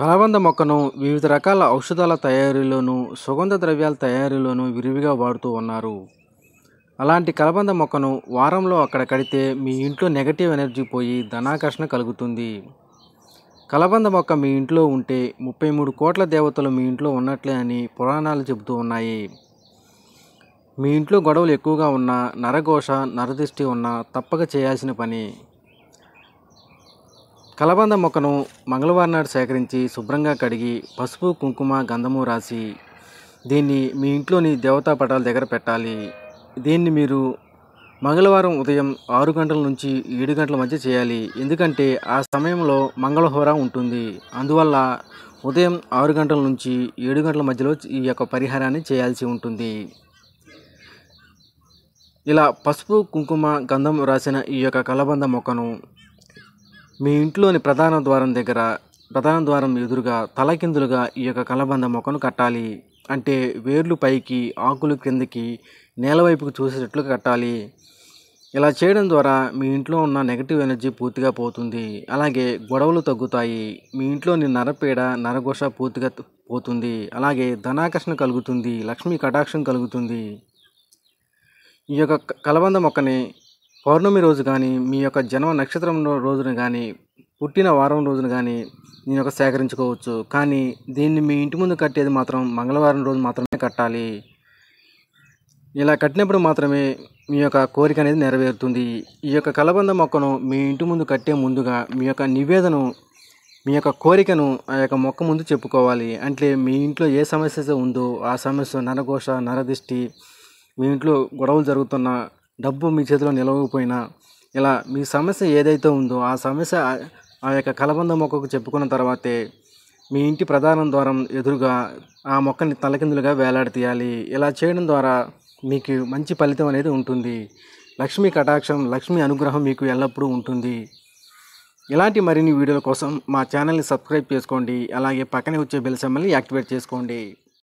కలబంద మొక్కను వివిధ రకాల ఔషధాల తయారీలోను సుగంధ ద్రవ్యాల తయారీలోను విరివిగా వాడుతూ ఉన్నారు అలాంటి కలబంద మొక్కను వారంలో అక్కడ కడితే మీ ఇంట్లో నెగటివ్ ఎనర్జీ పోయి ధనాకర్షణ కలుగుతుంది కలబంద మొక్క మీ ఇంట్లో ఉంటే ముప్పై మూడు కోట్ల దేవతలు మీ ఇంట్లో ఉన్నట్లే అని పురాణాలు చెబుతూ ఉన్నాయి మీ ఇంట్లో గొడవలు ఎక్కువగా ఉన్నా నరఘోష నరదిష్టి ఉన్నా తప్పక చేయాల్సిన పని కలబంద మొక్కను మంగళవారం నాడు సేకరించి శుభ్రంగా కడిగి పసుపు కుంకుమ గంధము రాసి దీన్ని మీ ఇంట్లోని దేవతా పటాల దగ్గర పెట్టాలి దీన్ని మీరు మంగళవారం ఉదయం ఆరు గంటల నుంచి ఏడు గంటల మధ్య చేయాలి ఎందుకంటే ఆ సమయంలో మంగళహోర ఉంటుంది అందువల్ల ఉదయం ఆరు గంటల నుంచి ఏడు గంటల మధ్యలో ఈ యొక్క పరిహారాన్ని చేయాల్సి ఉంటుంది ఇలా పసుపు కుంకుమ గంధం రాసిన ఈ యొక్క కలబంద మొక్కను మీ ఇంట్లోని ప్రధాన ద్వారం దగ్గర ప్రధాన ద్వారం ఎదురుగా తలకిందులుగా ఈ యొక్క కలబంద మొక్కను కట్టాలి అంటే వేర్లు పైకి ఆకులు క్రిందికి నేల చూసేటట్లు కట్టాలి ఇలా చేయడం ద్వారా మీ ఇంట్లో ఉన్న నెగిటివ్ ఎనర్జీ పూర్తిగా పోతుంది అలాగే గొడవలు తగ్గుతాయి మీ ఇంట్లోని నరపీడ నరఘోష పూర్తిగా పోతుంది అలాగే ధనాకర్షణ కలుగుతుంది లక్ష్మీ కటాక్షం కలుగుతుంది ఈ యొక్క కలబంద మొక్కని పౌర్ణమి రోజు కానీ మీ యొక్క జన్మ నక్షత్రం రోజున కానీ పుట్టిన వారం రోజున కానీ నేను యొక్క సేకరించుకోవచ్చు కానీ దీన్ని మీ ఇంటి ముందు కట్టేది మాత్రం మంగళవారం రోజు మాత్రమే కట్టాలి ఇలా కట్టినప్పుడు మాత్రమే మీ యొక్క కోరిక అనేది నెరవేరుతుంది ఈ యొక్క కలబంద మొక్కను మీ ఇంటి ముందు కట్టే ముందుగా మీ యొక్క నివేదను మీ యొక్క కోరికను ఆ యొక్క మొక్క ముందు చెప్పుకోవాలి అంటే మీ ఇంట్లో ఏ సమస్య ఉందో ఆ సమస్య నరఘోష నరదిష్టి మీ ఇంట్లో గొడవలు జరుగుతున్న డబ్బు మీ చేతిలో నిలవకపోయినా ఇలా మీ సమస్య ఏదైతే ఉందో ఆ సమస్య ఆ యొక్క కలబంద మొక్కకు చెప్పుకున్న తర్వాతే మీ ఇంటి ప్రధానం ద్వారం ఎదురుగా ఆ మొక్కని తలకిందులుగా వేలాడతీయాలి ఇలా చేయడం ద్వారా మీకు మంచి ఫలితం అనేది ఉంటుంది లక్ష్మీ కటాక్షం లక్ష్మీ అనుగ్రహం మీకు ఎల్లప్పుడూ ఉంటుంది ఇలాంటి మరిన్ని వీడియోల కోసం మా ఛానల్ని సబ్స్క్రైబ్ చేసుకోండి అలాగే పక్కనే వచ్చే బెల్ యాక్టివేట్ చేసుకోండి